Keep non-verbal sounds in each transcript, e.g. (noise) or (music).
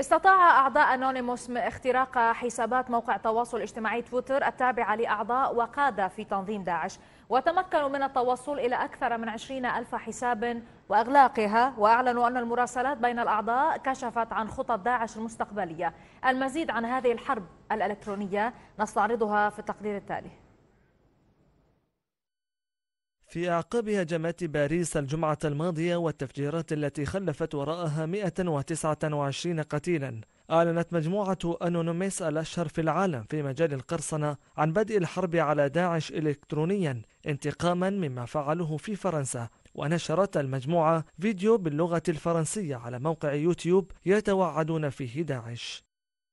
استطاع أعضاء أنونيموس اختراق حسابات موقع التواصل الاجتماعي تويتر التابعة لأعضاء وقادة في تنظيم داعش وتمكنوا من التوصل إلى أكثر من 20 ألف حساب وإغلاقها وأعلنوا أن المراسلات بين الأعضاء كشفت عن خطط داعش المستقبلية المزيد عن هذه الحرب الإلكترونية نستعرضها في التقرير التالي في أعقاب هجمات باريس الجمعة الماضية والتفجيرات التي خلفت وراءها 129 قتيلا أعلنت مجموعة أنونيميس الأشهر في العالم في مجال القرصنة عن بدء الحرب على داعش إلكترونيا انتقاما مما فعله في فرنسا ونشرت المجموعة فيديو باللغة الفرنسية على موقع يوتيوب يتوعدون فيه داعش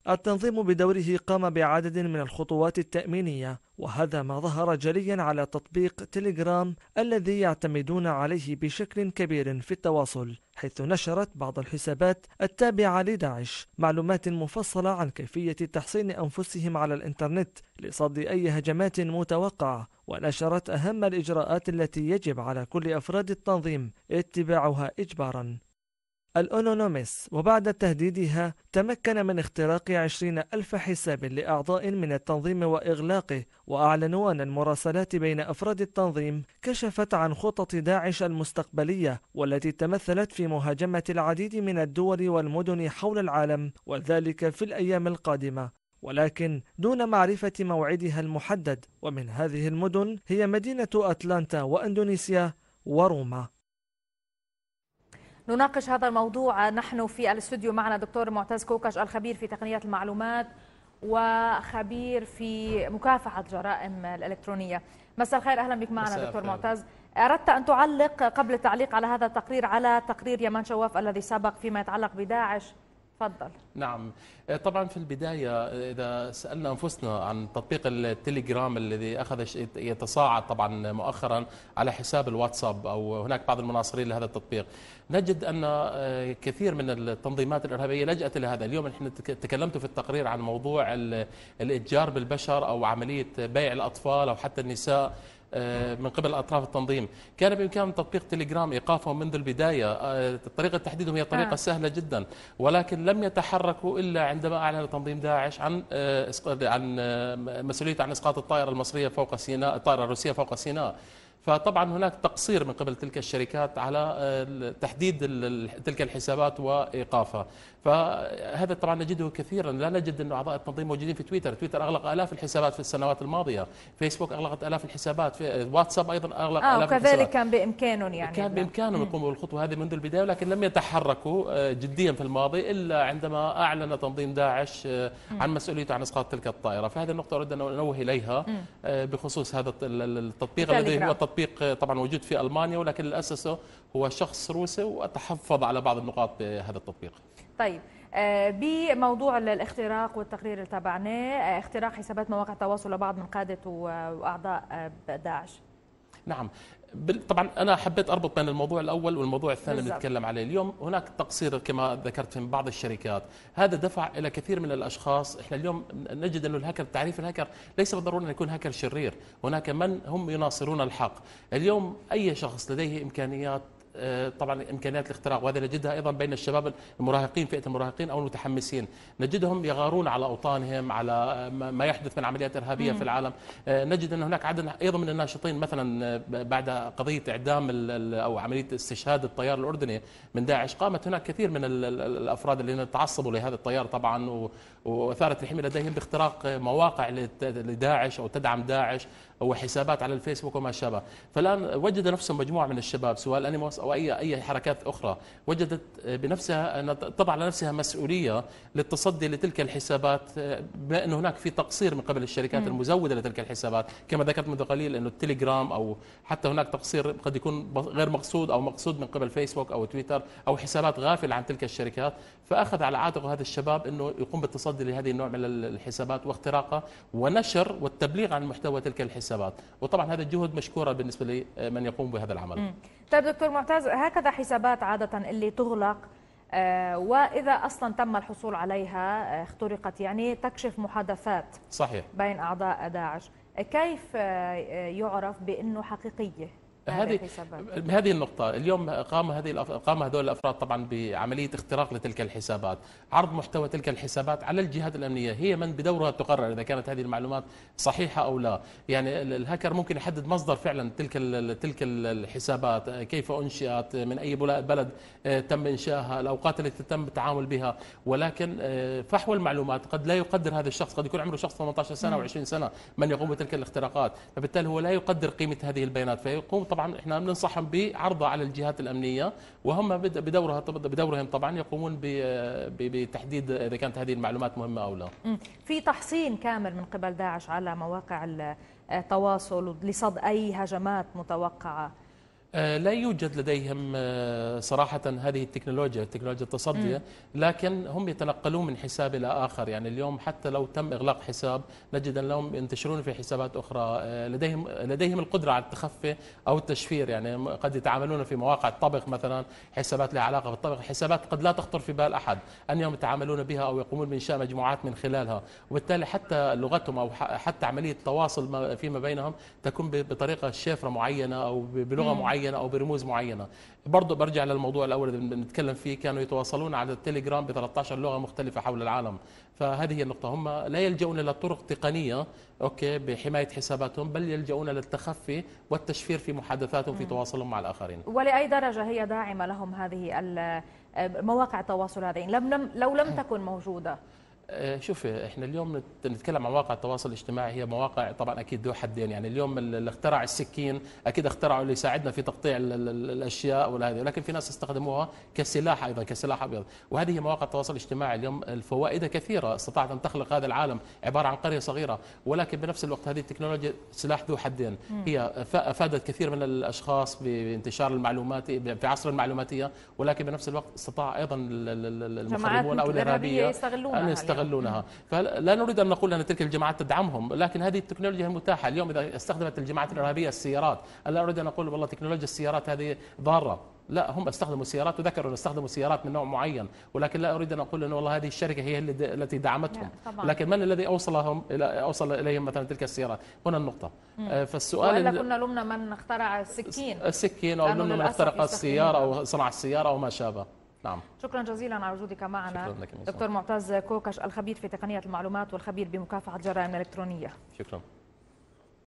التنظيم بدوره قام بعدد من الخطوات التأمينية وهذا ما ظهر جليا على تطبيق تيليجرام الذي يعتمدون عليه بشكل كبير في التواصل حيث نشرت بعض الحسابات التابعة لداعش معلومات مفصلة عن كيفية تحصين أنفسهم على الإنترنت لصد أي هجمات متوقعة ونشرت أهم الإجراءات التي يجب على كل أفراد التنظيم اتباعها إجباراً الأنونوميس وبعد تهديدها تمكن من اختراق عشرين ألف حساب لأعضاء من التنظيم وإغلاقه وأعلنوا أن المراسلات بين أفراد التنظيم كشفت عن خطط داعش المستقبلية والتي تمثلت في مهاجمة العديد من الدول والمدن حول العالم وذلك في الأيام القادمة ولكن دون معرفة موعدها المحدد ومن هذه المدن هي مدينة أتلانتا وأندونيسيا وروما نناقش هذا الموضوع نحن في الاستوديو معنا دكتور معتز كوكش الخبير في تقنيات المعلومات وخبير في مكافحة جرائم الإلكترونية مساء الخير أهلا بك معنا دكتور معتز أردت أن تعلق قبل التعليق على هذا التقرير على تقرير يمان شواف الذي سبق فيما يتعلق بداعش تفضل نعم آه، طبعا في البداية آه، إذا سألنا أنفسنا عن تطبيق التليجرام الذي أخذ يتصاعد طبعا مؤخرا على حساب الواتساب أو هناك بعض المناصرين لهذا التطبيق نجد أن آه، كثير من التنظيمات الإرهابية لجأت إلى هذا اليوم نحن تكلمت في التقرير عن موضوع الإتجار بالبشر أو عملية بيع الأطفال أو حتى النساء آه، من قبل أطراف التنظيم كان بامكان تطبيق تليجرام إيقافهم منذ البداية آه، طريقة تحديدهم هي طريقة آه. سهلة جدا ولكن لم يتحركوا إلا عندما أعلن تنظيم داعش عن آه، عن مسؤوليته عن إسقاط الطائرة المصرية فوق سيناء الطائرة الروسية فوق سيناء فطبعا هناك تقصير من قبل تلك الشركات على آه، تحديد تلك الحسابات وايقافها فهذا طبعا نجده كثيرا لا نجد ان اعضاء التنظيم موجودين في تويتر تويتر اغلق الاف الحسابات في السنوات الماضيه فيسبوك اغلقت الاف الحسابات في آه، واتساب ايضا اغلق آه الاف وكذلك الحسابات. كان بامكانهم يعني كان بامكانهم يقوموا بالخطوه هذه منذ البدايه ولكن لم يتحركوا آه، جديا في الماضي الا عندما اعلن تنظيم داعش عن مسؤوليته عن اسقاط تلك الطائره فهذه النقطه اريد ان انوه اليها بخصوص هذا التطبيق الذي هو التطبيق طبعا موجود في المانيا ولكن اللي اسسه هو شخص روسي وتحفظ على بعض النقاط بهذا التطبيق. طيب آه، بموضوع الاختراق والتقرير اللي تابعناه آه، اختراق حسابات مواقع التواصل لبعض من قاده واعضاء آه، داعش. نعم طبعا انا حبيت اربط بين الموضوع الاول والموضوع الثاني اللي نتكلم عليه اليوم هناك تقصير كما ذكرت من بعض الشركات هذا دفع الى كثير من الاشخاص احنا اليوم نجد انه الهاكر تعريف الهاكر ليس بالضروره ان يكون هكر شرير هناك من هم يناصرون الحق اليوم اي شخص لديه امكانيات آه، طبعا امكانيات الاختراق وهذا نجدها ايضا بين الشباب المراهقين فئه المراهقين او المتحمسين نجدهم يغارون على اوطانهم على ما يحدث من عمليات ارهابيه مم. في العالم آه، نجد ان هناك عدد ايضا من الناشطين مثلا آه، بعد قضيه اعدام او عمليه استشهاد الطيار الاردني من داعش قامت هناك كثير من الافراد الذين تعصبوا لهذا الطيار طبعا واثارت الحميه لديهم باختراق مواقع لداعش او تدعم داعش وحسابات على الفيسبوك وما شابه فالان وجد نفسه مجموعه من الشباب سواء الانيموس او اي اي حركات اخرى وجدت بنفسها ان تضع على نفسها مسؤوليه للتصدي لتلك الحسابات بما ان هناك في تقصير من قبل الشركات مم. المزوده لتلك الحسابات كما ذكرت منذ قليل انه التليجرام او حتى هناك تقصير قد يكون غير مقصود او مقصود من قبل فيسبوك او تويتر او حسابات غافله عن تلك الشركات فاخذ على عاتقه هذا الشباب انه يقوم بالتصدي لهذه النوع من الحسابات واختراقها ونشر والتبليغ عن محتوى تلك الحسابات وطبعا هذا الجهد مشكورا بالنسبه لمن يقوم بهذا العمل طيب دكتور معتز ممتاز هكذا حسابات عادة اللي تغلق آه، وإذا أصلا تم الحصول عليها آه، اخترقت يعني تكشف محادثات صحيح بين أعضاء داعش كيف آه، يعرف بأنه حقيقية هذه هذه النقطة اليوم قام هذه قام هذول الأفراد طبعا بعملية اختراق لتلك الحسابات عرض محتوى تلك الحسابات على الجهات الأمنية هي من بدورها تقرر إذا كانت هذه المعلومات صحيحة أو لا يعني الهاكر ممكن يحدد مصدر فعلا تلك تلك الحسابات كيف أنشئت من أي بلد آه، تم إنشائها الأوقات التي تم التعامل بها ولكن آه، فحوى المعلومات قد لا يقدر هذا الشخص قد يكون عمره شخص 18 سنة أو 20 سنة من يقوم بتلك الاختراقات فبالتالي هو لا يقدر قيمة هذه البيانات فيقوم طبعا احنا بننصحهم بعرضها على الجهات الامنيه وهم بدورها بدورهم طبعا يقومون بتحديد اذا كانت هذه المعلومات مهمه او لا. في تحصين كامل من قبل داعش على مواقع التواصل لصد اي هجمات متوقعه آه، لا يوجد لديهم آه، صراحة هذه التكنولوجيا التكنولوجيا التصدية لكن هم يتنقلون من حساب إلى آخر يعني اليوم حتى لو تم إغلاق حساب نجد أنهم ينتشرون في حسابات أخرى آه، لديهم لديهم القدرة على التخفي أو التشفير يعني قد يتعاملون في مواقع الطبخ مثلا حسابات لها علاقة بالطبخ حسابات قد لا تخطر في بال أحد أنهم يتعاملون بها أو يقومون بإنشاء مجموعات من خلالها وبالتالي حتى لغتهم أو حتى عملية التواصل فيما بينهم تكون بطريقة شفرة معينة أو بلغة معينة معينه او برموز معينه برضه برجع للموضوع الاول اللي بنتكلم فيه كانوا يتواصلون على التليجرام ب 13 لغه مختلفه حول العالم فهذه هي النقطه هم لا يلجؤون الى طرق تقنيه اوكي بحمايه حساباتهم بل يلجؤون للتخفي والتشفير في محادثاتهم في تواصلهم مع الاخرين ولاي درجه هي داعمه لهم هذه مواقع التواصل هذه لم لو لم (laughs) تكن موجوده آه، شوف احنا اليوم نتكلم عن مواقع التواصل الاجتماعي هي مواقع طبعا اكيد ذو حدين يعني اليوم اللي اخترع السكين اكيد اخترعوا اللي يساعدنا في تقطيع الاشياء ولا هذه ولكن في ناس استخدموها كسلاح ايضا كسلاح ابيض وهذه مواقع التواصل الاجتماعي اليوم الفوائد كثيره استطاعت ان تخلق هذا العالم عباره عن قريه صغيره ولكن بنفس الوقت هذه التكنولوجيا سلاح ذو حدين هي افادت كثير من الاشخاص بانتشار المعلومات في عصر المعلوماتيه ولكن بنفس الوقت استطاع ايضا المخربون او الارهابيه ان يستغلونها فلا نريد أن نقول أن تلك الجماعات تدعمهم لكن هذه التكنولوجيا المتاحة اليوم إذا استخدمت الجماعات الإرهابية السيارات لا أريد أن أقول والله تكنولوجيا السيارات هذه ضارة لا هم استخدموا سيارات وذكروا ان استخدموا سيارات من نوع معين ولكن لا اريد ان اقول ان والله هذه الشركه هي التي دعمتهم لكن من الذي اوصلهم الى اوصل اليهم مثلا تلك السيارات هنا النقطه مم. آه، فالسؤال وإلا كنا لمنا من اخترع السكين السكين او لمنا من اخترق السياره او صنع السياره او ما شابه نعم شكرا جزيلا على وجودك معنا دكتور معتز كوكش الخبير في تقنية المعلومات والخبير بمكافحة الجرائم الإلكترونية شكرا